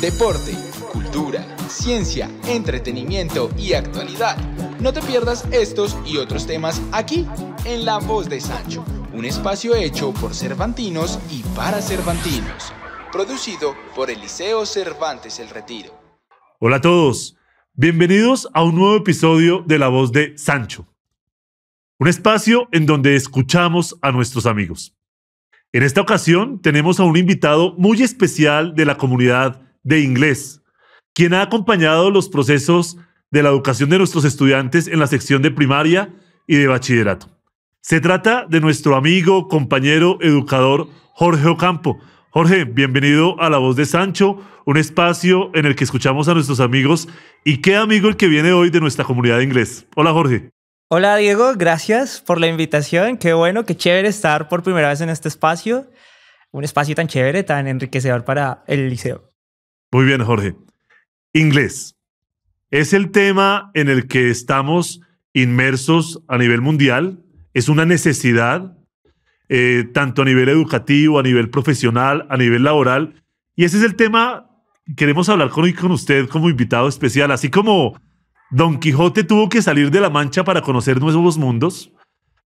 Deporte, cultura, ciencia, entretenimiento y actualidad. No te pierdas estos y otros temas aquí, en La Voz de Sancho, un espacio hecho por Cervantinos y para Cervantinos, producido por Eliseo Cervantes El Retiro. Hola a todos, bienvenidos a un nuevo episodio de La Voz de Sancho, un espacio en donde escuchamos a nuestros amigos. En esta ocasión tenemos a un invitado muy especial de la comunidad de inglés, quien ha acompañado los procesos de la educación de nuestros estudiantes en la sección de primaria y de bachillerato. Se trata de nuestro amigo, compañero, educador Jorge Ocampo. Jorge, bienvenido a La Voz de Sancho, un espacio en el que escuchamos a nuestros amigos y qué amigo el que viene hoy de nuestra comunidad de inglés. Hola Jorge. Hola Diego, gracias por la invitación. Qué bueno, qué chévere estar por primera vez en este espacio. Un espacio tan chévere, tan enriquecedor para el liceo. Muy bien, Jorge. Inglés. Es el tema en el que estamos inmersos a nivel mundial. Es una necesidad, eh, tanto a nivel educativo, a nivel profesional, a nivel laboral. Y ese es el tema que queremos hablar hoy con usted como invitado especial, así como Don Quijote tuvo que salir de la Mancha para conocer nuevos mundos.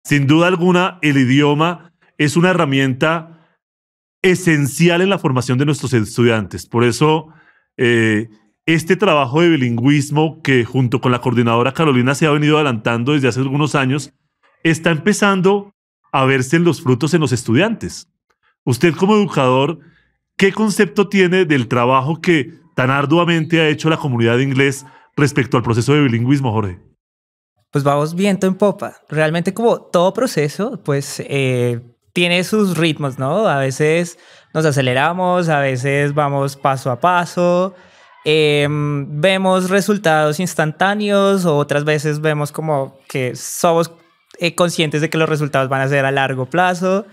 Sin duda alguna, el idioma es una herramienta esencial en la formación de nuestros estudiantes. Por eso, eh, este trabajo de bilingüismo que junto con la coordinadora Carolina se ha venido adelantando desde hace algunos años, está empezando a verse en los frutos en los estudiantes. Usted como educador, ¿qué concepto tiene del trabajo que tan arduamente ha hecho la comunidad de inglés respecto al proceso de bilingüismo, Jorge? Pues vamos viento en popa. Realmente como todo proceso, pues eh, tiene sus ritmos, ¿no? A veces nos aceleramos, a veces vamos paso a paso, em, vemos resultados instantáneos, otras veces vemos como que somos eh, conscientes de que los resultados van a ser a largo plazo.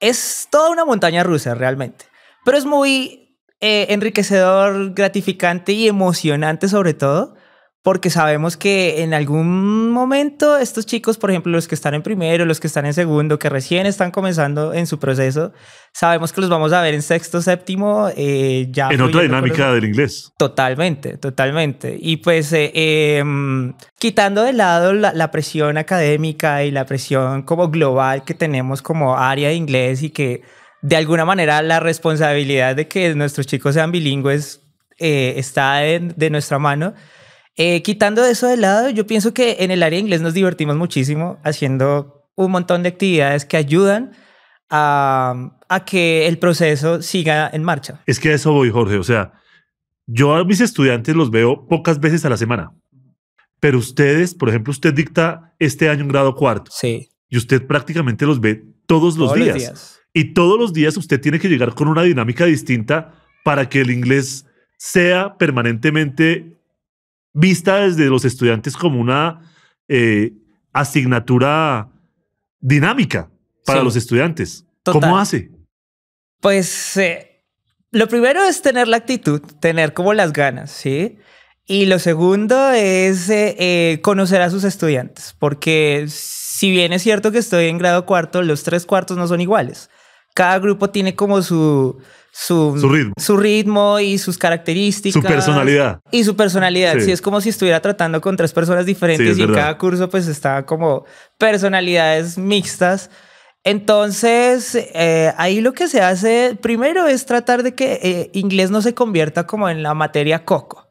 Es toda una montaña rusa realmente, pero es muy eh, enriquecedor, gratificante y emocionante sobre todo, porque sabemos que en algún momento estos chicos, por ejemplo, los que están en primero, los que están en segundo, que recién están comenzando en su proceso, sabemos que los vamos a ver en sexto, séptimo, eh, ya. En otra dinámica del inglés. Totalmente, totalmente. Y pues eh, em, quitando de lado la, la, presión académica y la presión como global que tenemos como área de inglés y que de alguna manera la responsabilidad de que nuestros chicos sean bilingües eh, está de, nuestra mano. Eh, quitando eso de lado, yo pienso que en el área inglés nos divertimos muchísimo haciendo un montón de actividades que ayudan a, que el proceso siga en marcha. Es que a eso voy, Jorge. O sea, yo a mis estudiantes los veo pocas veces a la semana. Pero ustedes, por ejemplo, usted dicta este año un grado cuarto. Sí. Y usted prácticamente los ve todos, los días. Los días. Y todos los días usted tiene que llegar con una dinámica distinta para que el inglés sea permanentemente vista desde los estudiantes como una eh, asignatura dinámica para los estudiantes. ¿Cómo hace? Pues eh, lo primero es tener la actitud, tener como las ganas, ¿sí? Y lo segundo es eh, conocer a sus estudiantes, porque si bien es cierto que estoy en grado cuarto, los tres cuartos no son iguales cada grupo tiene como su, su, ritmo. su ritmo y sus características. Su personalidad. Y su personalidad. Sí. es como si estuviera tratando con tres personas diferentes y en cada curso pues está como personalidades mixtas. Entonces, eh, ahí lo que se hace primero es tratar de que eh, inglés no se convierta como en la materia coco.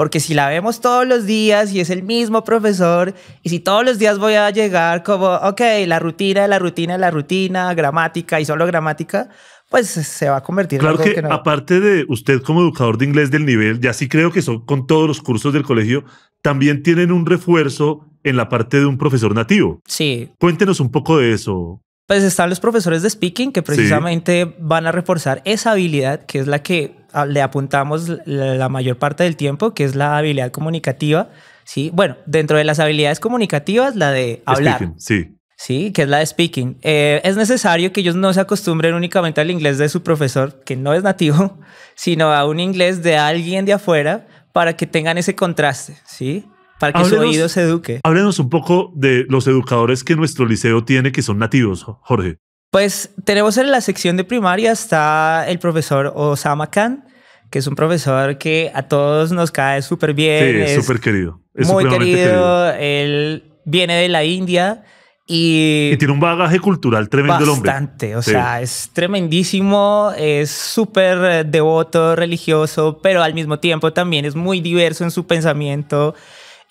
Porque si la vemos todos los días y es el mismo profesor, y si todos los días voy a llegar como, ok, la rutina, la rutina, la rutina, gramática y solo gramática, pues se va a convertir claro en algo que, que aparte de usted como educador de inglés del nivel, ya sí creo que son con todos los cursos del colegio, también tienen un refuerzo en la parte de un profesor nativo. Sí. Cuéntenos un poco de eso. Pues están los profesores de speaking que precisamente van a reforzar esa habilidad que es la que le apuntamos la mayor parte del tiempo, que es la habilidad comunicativa. Sí, bueno, dentro de las habilidades comunicativas, la de hablar. sí. Sí, que es la de speaking. Eh, es necesario que ellos no se acostumbren únicamente al inglés de su profesor, que no es nativo, sino a un inglés de alguien de afuera para que tengan ese contraste, ¿sí? Para que su oído se eduque. Háblenos un poco de los educadores que nuestro liceo tiene que son nativos, Jorge. Pues tenemos en la sección de primaria está el profesor Osama Khan, que es un profesor que a todos nos cae súper bien. Sí, súper querido. muy querido. Él viene de la India y... tiene un bagaje cultural tremendo el hombre. Bastante, o sea, es tremendísimo, es súper devoto, religioso, pero al mismo tiempo también es muy diverso en su pensamiento.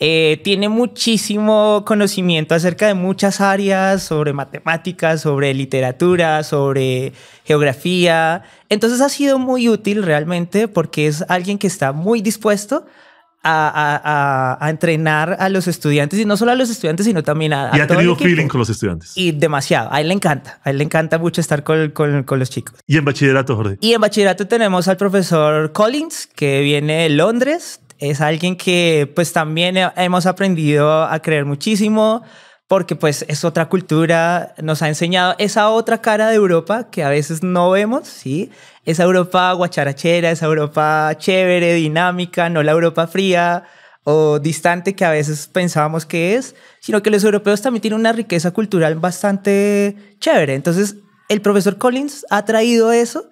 Eh, tiene muchísimo conocimiento acerca de muchas áreas, sobre matemáticas, sobre literatura, sobre geografía. Entonces ha sido muy útil realmente porque es alguien que está muy dispuesto a, entrenar a los estudiantes y no solo a los estudiantes, sino también a. Y ha tenido feeling con los estudiantes. Y demasiado. A él le encanta. A él le encanta mucho estar con, con, los chicos. Y en bachillerato, Jordi. Y en bachillerato tenemos al profesor Collins, que viene de Londres es alguien que pues también hemos aprendido a creer muchísimo porque pues es otra cultura, nos ha enseñado esa otra cara de Europa que a veces no vemos, ¿sí? Esa Europa guacharachera, esa Europa chévere, dinámica, no la Europa fría o distante que a veces pensábamos que es, sino que los europeos también tienen una riqueza cultural bastante chévere. Entonces, el profesor Collins ha traído eso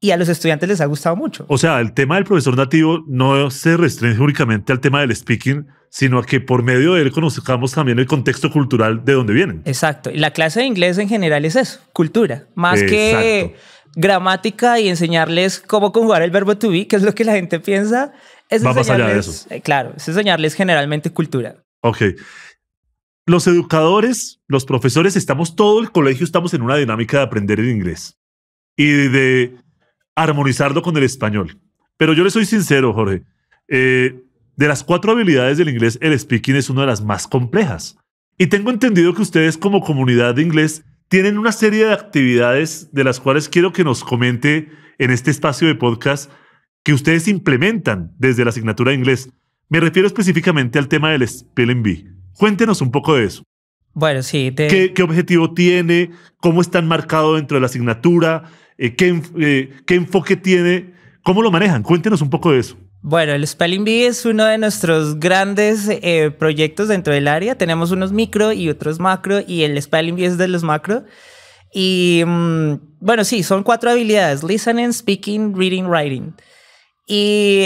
y a los estudiantes les ha gustado mucho. O sea, el tema del profesor nativo no se restringe únicamente al tema del speaking, sino a que por medio de él conozcamos también el contexto cultural de donde vienen. Exacto. Y la clase de inglés en general es eso, cultura, más que gramática y enseñarles cómo conjugar el verbo to be, que es lo que la gente piensa. Es allá de eso. Eh, claro, es enseñarles generalmente cultura. Ok. Los educadores, los profesores, estamos todo el colegio, estamos en una dinámica de aprender el inglés y de armonizarlo con el español. Pero yo le soy sincero, Jorge. Eh, de las cuatro habilidades del inglés, el speaking es una de las más complejas. Y tengo entendido que ustedes como comunidad de inglés tienen una serie de actividades de las cuales quiero que nos comente en este espacio de podcast que ustedes implementan desde la asignatura de inglés. Me refiero específicamente al tema del Spelling Bee. Cuéntenos un poco de eso. Bueno, sí. ¿Qué, objetivo tiene? ¿Cómo está enmarcado dentro de la asignatura? Eh, qué, eh, qué enfoque tiene, cómo lo manejan. Cuéntenos un poco de eso. Bueno, el Spelling Bee es uno de nuestros grandes eh, proyectos dentro del área. Tenemos unos micro y otros macro, y el Spelling Bee es de los macro. Y mm, bueno, sí, son cuatro habilidades: listening, speaking, reading, writing. Y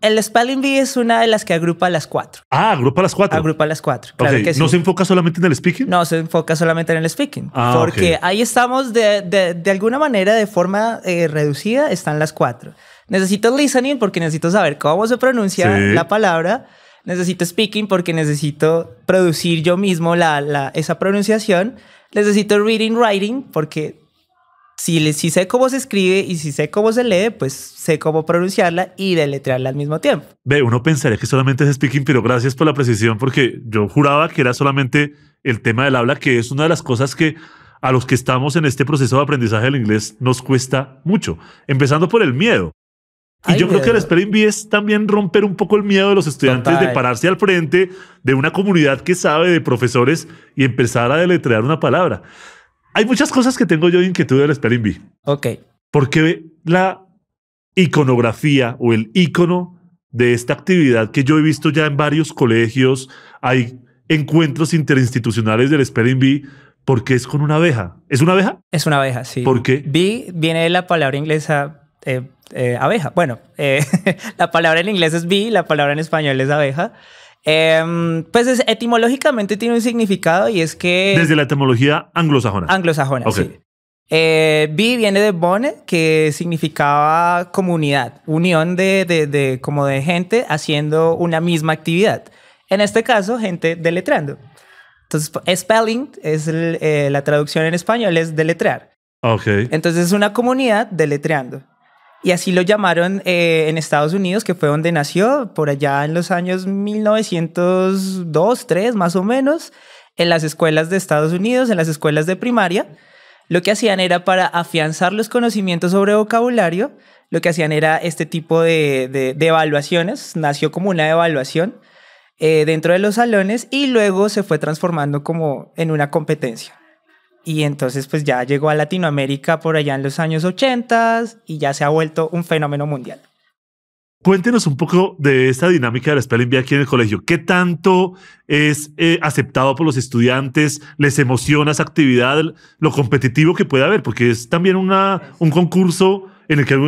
el Spelling Bee es una de las que agrupa las cuatro. Ah, agrupa las cuatro. Agrupa las cuatro. Claro que sí. ¿No se enfoca solamente en el speaking? No, se enfoca solamente en el speaking. Ah, porque ahí estamos de, de, de, alguna manera, de forma eh, reducida, están las cuatro. Necesito listening porque necesito saber cómo se pronuncia la palabra. Necesito speaking porque necesito producir yo mismo la, la, esa pronunciación. Necesito reading, writing porque si, sé cómo se escribe y si sé cómo se lee, pues sé cómo pronunciarla y deletrearla al mismo tiempo. Ve, uno pensaría que solamente es speaking, pero gracias por la precisión, porque yo juraba que era solamente el tema del habla, que es una de las cosas que a los que estamos en este proceso de aprendizaje del inglés nos cuesta mucho, empezando por el miedo. Y yo creo que el spelling es también romper un poco el miedo de los estudiantes de pararse al frente de una comunidad que sabe de profesores y empezar a deletrear una palabra. Hay muchas cosas que tengo yo de inquietud del Spelling Bee. Ok. Porque la iconografía o el icono de esta actividad que yo he visto ya en varios colegios, hay encuentros interinstitucionales del Spelling Bee, porque es con una abeja. ¿Es una abeja? Es una abeja, sí. ¿Por qué? Bee viene de la palabra inglesa eh, eh, abeja. Bueno, eh, la palabra en inglés es bee, la palabra en español es abeja. Em, pues etimológicamente tiene un significado y es que... Desde la etimología anglosajona. Anglosajona, okay. sí. B eh, viene de bone, que significaba comunidad, unión de, de, como de gente haciendo una misma actividad. En este caso, gente deletreando. Entonces, spelling es eh, la traducción en español, es deletrear. Ok. Entonces, es una comunidad deletreando. Y así lo llamaron eh, en Estados Unidos, que fue donde nació, por allá en los años 1902, 3 más o menos, en las escuelas de Estados Unidos, en las escuelas de primaria. Lo que hacían era para afianzar los conocimientos sobre vocabulario, lo que hacían era este tipo de, de, evaluaciones, nació como una evaluación eh, dentro de los salones y luego se fue transformando como en una competencia y entonces pues ya llegó a Latinoamérica por allá en los años 80 y ya se ha vuelto un fenómeno mundial. Cuéntenos un poco de esta dinámica del spelling bee aquí en el colegio. ¿Qué tanto es eh, aceptado por los estudiantes? ¿Les emociona esa actividad? Lo competitivo que puede haber, porque es también una, un concurso en el que hay,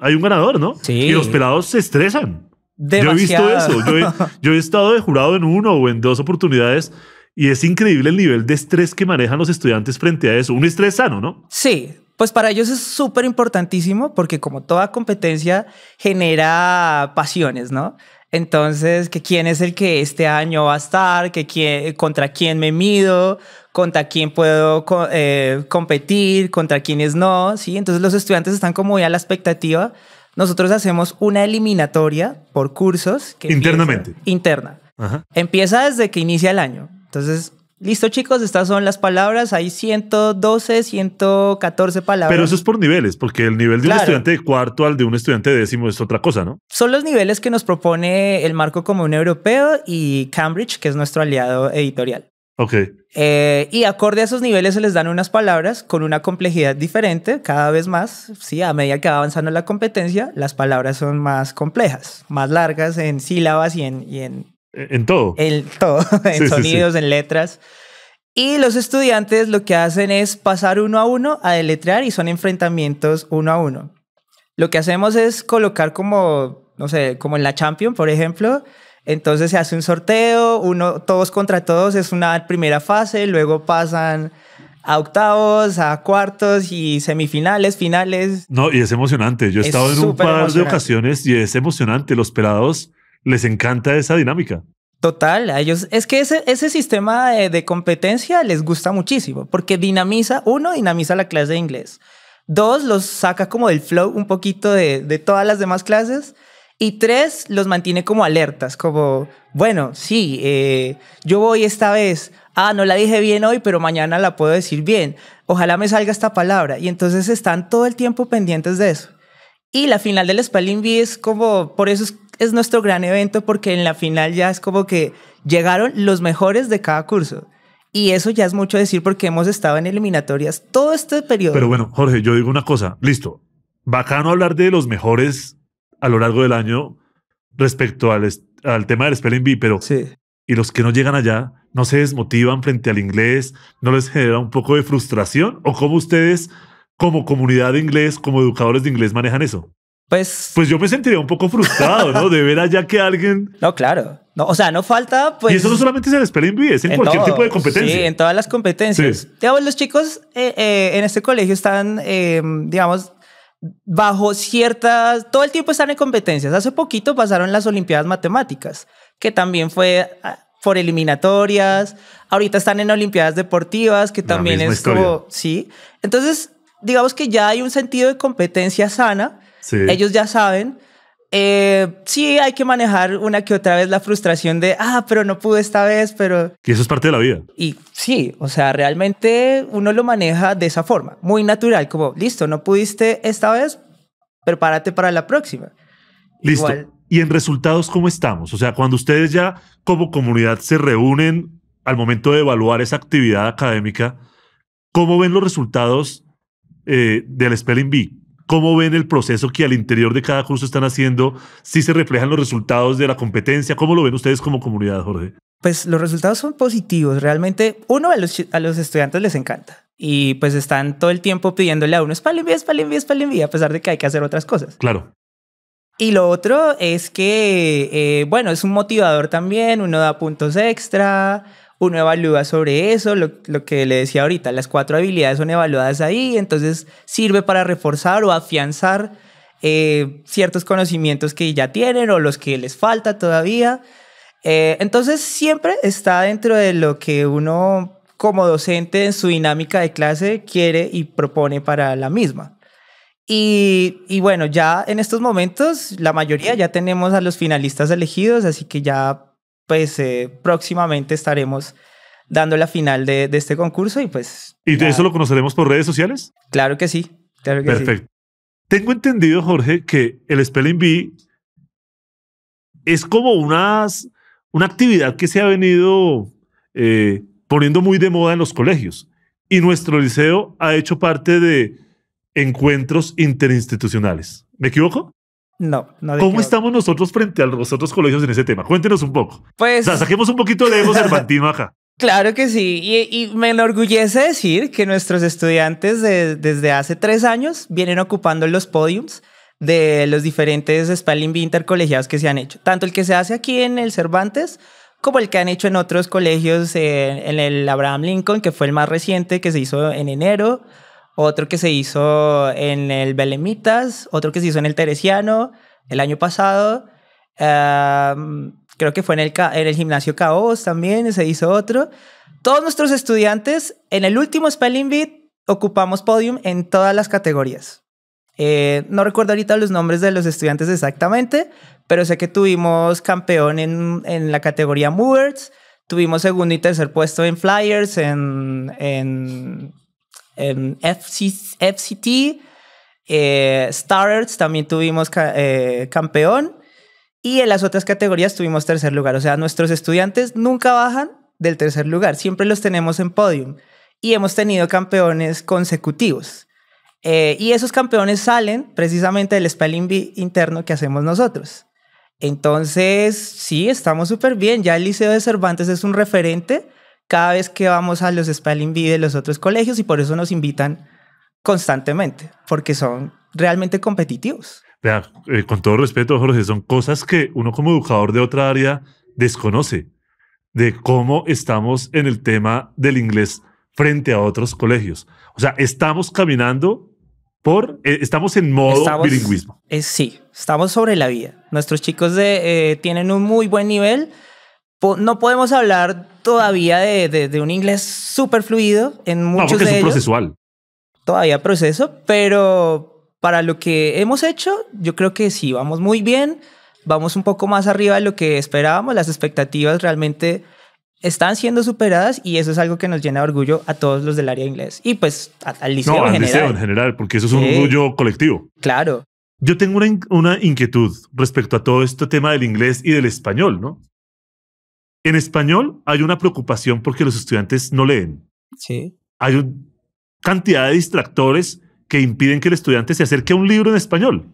hay un ganador, ¿no? Sí. Y los pelados se estresan. Yo he visto eso. Yo yo he estado de jurado en uno o en dos oportunidades y es increíble el nivel de estrés que manejan los estudiantes frente a eso. Un estrés sano, ¿no? Sí, pues para ellos es súper importantísimo porque como toda competencia genera pasiones, ¿no? Entonces, que quién es el que este año va a estar, que contra quién me mido, contra quién puedo eh, competir, contra quiénes no, ¿sí? Entonces los estudiantes están como ya a la expectativa. Nosotros hacemos una eliminatoria por cursos. Que Internamente. interna. Empieza desde que inicia el año. Entonces, listo chicos, estas son las palabras. Hay 112, 114 palabras. Pero eso es por niveles, porque el nivel de un estudiante de cuarto al de un estudiante de décimo es otra cosa, ¿no? Son los niveles que nos propone el Marco Común Europeo y Cambridge, que es nuestro aliado editorial. Ok. Eh, y acorde a esos niveles se les dan unas palabras con una complejidad diferente, cada vez más. Sí, a medida que va avanzando la competencia, las palabras son más complejas, más largas en sílabas y en eh, en todo. En todo, en sonidos, en letras. Y los estudiantes lo que hacen es pasar uno a uno a deletrear y son enfrentamientos uno a uno. Lo que hacemos es colocar como, no sé, como en la Champions, por ejemplo. Entonces se hace un sorteo, uno, todos contra todos, es una primera fase, luego pasan a octavos, a cuartos y semifinales, finales. No, y es emocionante. Yo he estado en un par de ocasiones y es emocionante. Los pelados les encanta esa dinámica. Total, a ellos es que ese, ese sistema de, competencia les gusta muchísimo porque dinamiza, uno, dinamiza la clase de inglés, dos, los saca como del flow un poquito de, todas las demás clases y tres, los mantiene como alertas, como, bueno, sí, eh, yo voy esta vez, ah, no la dije bien hoy, pero mañana la puedo decir bien, ojalá me salga esta palabra y entonces están todo el tiempo pendientes de eso. Y la final del Spelling Bee es como, por eso es es nuestro gran evento porque en la final ya es como que llegaron los mejores de cada curso. Y eso ya es mucho decir porque hemos estado en eliminatorias todo este periodo. Pero bueno, Jorge, yo digo una cosa, listo. Bacano hablar de los mejores a lo largo del año respecto al, al tema del Spelling Bee, pero sí. y los que no llegan allá, no se desmotivan frente al inglés, no les genera un poco de frustración o cómo ustedes como comunidad de inglés, como educadores de inglés manejan eso. Pues, pues... yo me sentiría un poco frustrado, ¿no? De ver allá que alguien... No, claro. No, o sea, no falta, pues, Y eso no solamente se les espera en es en, cualquier tipo de competencia. Sí, en todas las competencias. Digamos, los chicos eh, eh, en este colegio están, eh, digamos, bajo ciertas... Todo el tiempo están en competencias. Hace poquito pasaron las Olimpiadas Matemáticas, que también fue ah, por eliminatorias. Ahorita están en Olimpiadas Deportivas, que también es como... Sí. Entonces, digamos que ya hay un sentido de competencia sana ellos ya saben. Eh, sí, hay que manejar una que otra vez la frustración de, ah, pero no pude esta vez, pero... Y eso es parte de la vida. Y sí, o sea, realmente uno lo maneja de esa forma, muy natural, como, listo, no pudiste esta vez, prepárate para la próxima. Listo. Y en resultados, ¿cómo estamos? O sea, cuando ustedes ya como comunidad se reúnen al momento de evaluar esa actividad académica, ¿cómo ven los resultados eh, del Spelling Bee? cómo ven el proceso que al interior de cada curso están haciendo, si se reflejan los resultados de la competencia, cómo lo ven ustedes como comunidad, Jorge. Pues los resultados son positivos, realmente uno a los, a los estudiantes les encanta y pues están todo el tiempo pidiéndole a uno, espal envía, para envía, para envía, a pesar de que hay que hacer otras cosas. Claro. Y lo otro es que, eh, bueno, es un motivador también, uno da puntos extra, uno evalúa sobre eso, lo, que le decía ahorita, las cuatro habilidades son evaluadas ahí, entonces sirve para reforzar o afianzar eh, ciertos conocimientos que ya tienen o los que les falta todavía. Eh, entonces siempre está dentro de lo que uno como docente en su dinámica de clase quiere y propone para la misma. Y, y bueno, ya en estos momentos la mayoría ya tenemos a los finalistas elegidos, así que ya pues eh, próximamente estaremos dando la final de, este concurso y pues... ¿Y eso lo conoceremos por redes sociales? Claro que sí, Perfecto. Tengo entendido, Jorge, que el Spelling Bee es como unas, una actividad que se ha venido eh, poniendo muy de moda en los colegios. Y nuestro liceo ha hecho parte de encuentros interinstitucionales. ¿Me equivoco? No, no. ¿Cómo estamos nosotros frente a los otros colegios en ese tema? Cuéntenos un poco. Pues. O sea, saquemos un poquito de Evo cervantino acá. Claro que sí, y, me enorgullece decir que nuestros estudiantes desde hace tres años vienen ocupando los podiums de los diferentes Spelling Bee intercolegiados que se han hecho, tanto el que se hace aquí en el Cervantes como el que han hecho en otros colegios, eh, en el Abraham Lincoln, que fue el más reciente, que se hizo en enero, otro que se hizo en el Belemitas, otro que se hizo en el Teresiano el año pasado. Em, creo que fue en el, en el gimnasio Caos también, se hizo otro. Todos nuestros estudiantes en el último Spelling Beat ocupamos podium en todas las categorías. Eh, no recuerdo ahorita los nombres de los estudiantes exactamente, pero sé que tuvimos campeón en, la categoría Movers, tuvimos segundo y tercer puesto en Flyers, en FCT, eh, también tuvimos eh, campeón y en las otras categorías tuvimos tercer lugar. O sea, nuestros estudiantes nunca bajan del tercer lugar, siempre los tenemos en podium y hemos tenido campeones consecutivos. Eh, y esos campeones salen precisamente del spelling bee interno que hacemos nosotros. Entonces, sí, estamos súper bien. Ya el Liceo de Cervantes es un referente cada vez que vamos a los spelling bee de los otros colegios y por eso nos invitan constantemente, porque son realmente competitivos. Eh, con todo respeto, Jorge, son cosas que uno como educador de otra área desconoce de cómo estamos en el tema del inglés frente a otros colegios. O sea, estamos caminando por, eh, estamos en modo bilingüismo. Eh, sí, estamos sobre la vida. Nuestros chicos de, tienen un muy buen nivel no podemos hablar todavía de, un inglés súper fluido en muchos un Todavía proceso, pero para lo que hemos hecho, yo creo que sí, vamos muy bien, vamos un poco más arriba de lo que esperábamos, las expectativas realmente están siendo superadas y eso es algo que nos llena de orgullo a todos los del área inglés y pues al liceo, en, general. en general, porque eso es un orgullo colectivo. Claro. Yo tengo una, inquietud respecto a todo este tema del inglés y del español, ¿no? En español hay una preocupación porque los estudiantes no leen. Sí. Hay una cantidad de distractores que impiden que el estudiante se acerque a un libro en español.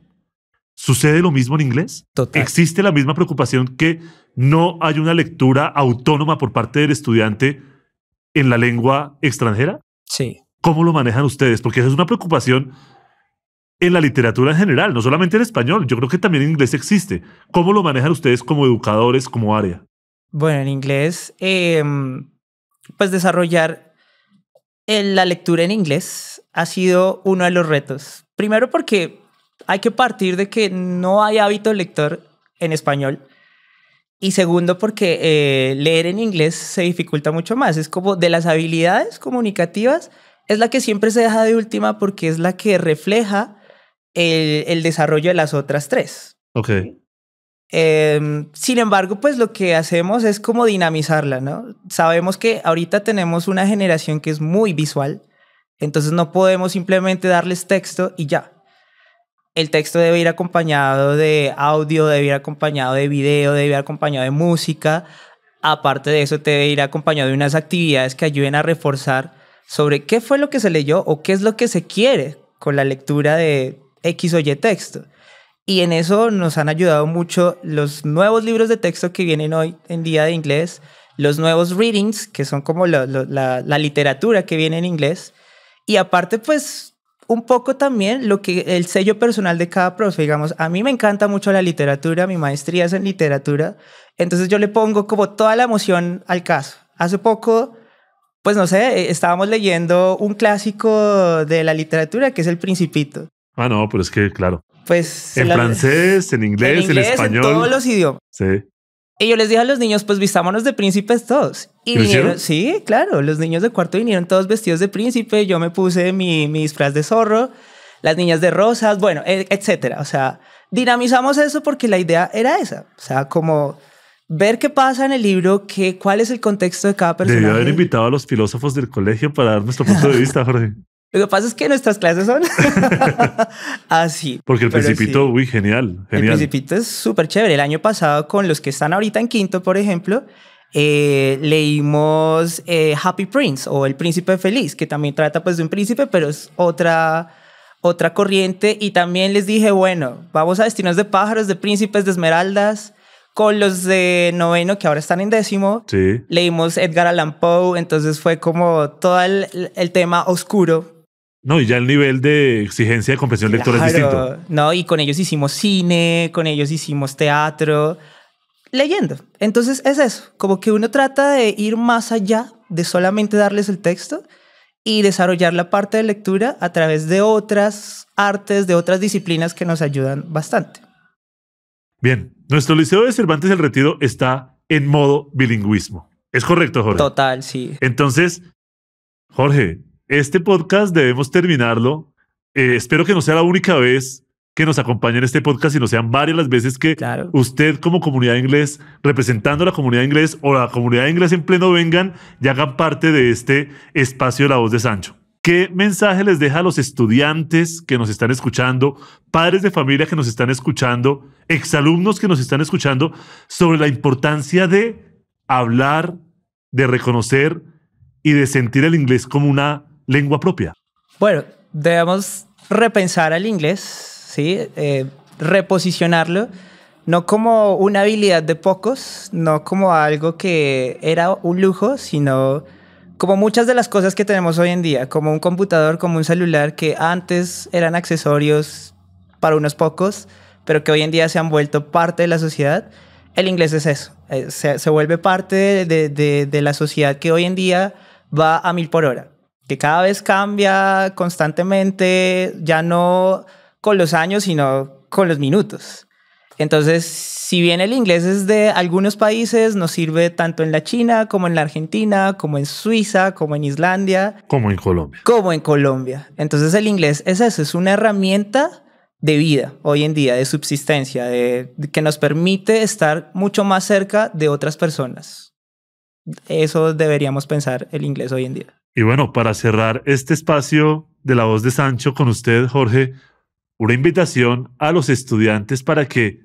¿Sucede lo mismo en inglés? Total. ¿Existe la misma preocupación que no hay una lectura autónoma por parte del estudiante en la lengua extranjera? Sí. ¿Cómo lo manejan ustedes? Porque esa es una preocupación en la literatura en general, no solamente en español, yo creo que también en inglés existe. ¿Cómo lo manejan ustedes como educadores, como área? bueno, en inglés, em, pues desarrollar la lectura en inglés ha sido uno de los retos. Primero porque hay que partir de que no hay hábito lector en español. Y segundo porque eh, leer en inglés se dificulta mucho más. Es como de las habilidades comunicativas, es la que siempre se deja de última porque es la que refleja el, desarrollo de las otras tres. Ok. Em, sin embargo, pues lo que hacemos es como dinamizarla, ¿no? Sabemos que ahorita tenemos una generación que es muy visual, entonces no podemos simplemente darles texto y ya. El texto debe ir acompañado de audio, debe ir acompañado de video, debe ir acompañado de música. Aparte de eso, debe ir acompañado de unas actividades que ayuden a reforzar sobre qué fue lo que se leyó o qué es lo que se quiere con la lectura de X o Y texto. Y en eso nos han ayudado mucho los nuevos libros de texto que vienen hoy en día de inglés, los nuevos readings, que son como la, literatura que viene en inglés. Y aparte, pues un poco también lo que el sello personal de cada profe, digamos, a mí me encanta mucho la literatura, mi maestría es en literatura, entonces yo le pongo como toda la emoción al caso. Hace poco, pues no sé, eh, estábamos leyendo un clásico de la literatura que es El Principito. Ah, no, pero es que, claro, pues... En francés, en inglés, en, español. En todos los idiomas. Sí. Y yo les dije a los niños, pues vistámonos de príncipes todos. Y vinieron, sí, claro, los niños de cuarto vinieron todos vestidos de príncipe, yo me puse mi, mi disfraz de zorro, las niñas de rosas, bueno, e, etcétera. O sea, dinamizamos eso porque la idea era esa. O sea, como ver qué pasa en el libro, cuál es el contexto de cada persona. Debería haber invitado a los filósofos del colegio para dar nuestro punto de vista, Jorge. Lo que pasa es que nuestras clases son así. Porque el Principito, uy, genial, genial. El Principito es súper chévere. El año pasado, con los que están ahorita en quinto, por ejemplo, eh, leímos eh, Happy Prince o El Príncipe Feliz, que también trata pues de un príncipe, pero es otra, otra corriente. Y también les dije, bueno, vamos a destinos de pájaros, de príncipes, de esmeraldas con los de noveno que ahora están en décimo. Sí. Leímos Edgar Allan Poe, entonces fue como todo el, el tema oscuro no, y ya el nivel de exigencia de comprensión lectora es distinto. No, y con ellos hicimos cine, con ellos hicimos teatro, leyendo. Entonces es eso, como que uno trata de ir más allá de solamente darles el texto y desarrollar la parte de lectura a través de otras artes, de otras disciplinas que nos ayudan bastante. Bien, nuestro Liceo de Cervantes del Retiro está en modo bilingüismo. ¿Es correcto, Jorge? Total, sí. Entonces, Jorge, este podcast debemos terminarlo. Eh, espero que no sea la única vez que nos acompañe en este podcast, sino sean varias las veces que usted como comunidad inglés, representando a la comunidad inglés o la comunidad inglés en pleno vengan y hagan parte de este espacio de La Voz de Sancho. ¿Qué mensaje les deja a los estudiantes que nos están escuchando, padres de familia que nos están escuchando, exalumnos que nos están escuchando sobre la importancia de hablar, de reconocer y de sentir el inglés como una lengua propia? Bueno, debemos repensar al inglés, ¿sí? Eh, reposicionarlo, no como una habilidad de pocos, no como algo que era un lujo, sino como muchas de las cosas que tenemos hoy en día, como un computador, como un celular, que antes eran accesorios para unos pocos, pero que hoy en día se han vuelto parte de la sociedad, el inglés es eso, eh, se, vuelve parte de la sociedad que hoy en día va a mil por hora que cada vez cambia constantemente, ya no con los años, sino con los minutos. Entonces, si bien el inglés es de algunos países, nos sirve tanto en la China como en la Argentina, como en Suiza, como en Islandia. Como en Colombia. Como en Colombia. Entonces el inglés es eso, es una herramienta de vida hoy en día, de subsistencia, de que nos permite estar mucho más cerca de otras personas. Eso deberíamos pensar el inglés hoy en día. Y bueno, para cerrar este espacio de la voz de Sancho con usted, Jorge, una invitación a los estudiantes para que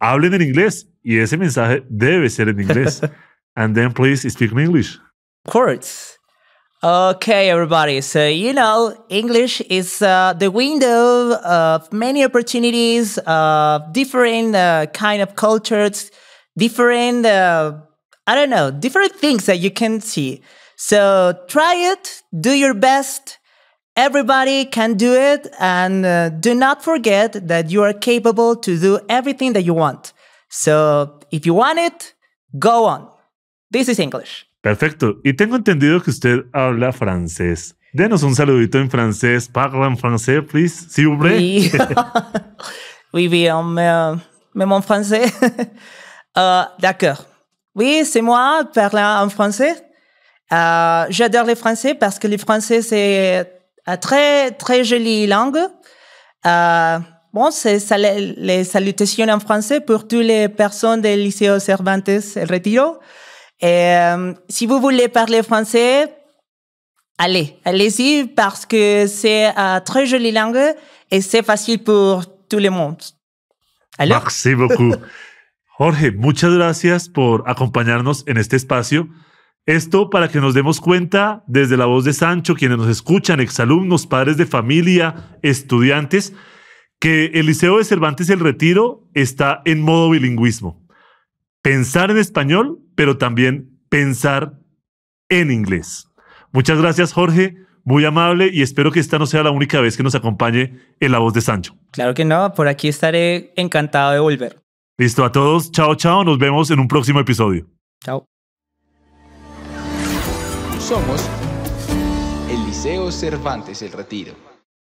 hablen en inglés y ese mensaje debe ser en inglés. And then please speak in English. Of course. Okay, everybody. So, you know, English is uh, the window of many opportunities, of uh, different uh, kind of cultures, different, I don't know, different things that you can see. So try it, do your best. Everybody can do it. And uh, do not forget that you are capable to do everything that you want. So if you want it, go on. This is English. Perfecto. Y tengo entendido que usted habla francés. Denos un saludito en francés. Parle en francés, please. S'il vous plaît. Oui. oui, oui, mais, mon français. euh, D'accord. Oui, c'est moi, parle en français. Euh, j'adore les Français parce que les Français, c'est une euh, très, très jolie langue. Euh, bon, c'est les, salutations en français pour toutes les personnes du lycée Cervantes El Retiro. si vous voulez parler français, allez, allez-y parce que c'est une très jolie langue et c'est facile pour tout le monde. Merci beaucoup. Jorge, muchas gracias por acompañarnos en este espacio. Esto para que nos demos cuenta desde la voz de Sancho, quienes nos escuchan, exalumnos, padres de familia, estudiantes, que el Liceo de Cervantes El Retiro está en modo bilingüismo. Pensar en español, pero también pensar en inglés. Muchas gracias, Jorge. Muy amable y espero que esta no sea la única vez que nos acompañe en la voz de Sancho. Claro que no, por aquí estaré encantado de volver. Listo a todos, chao, chao, nos vemos en un próximo episodio. Chao. Somos el Liceo Cervantes El Retiro.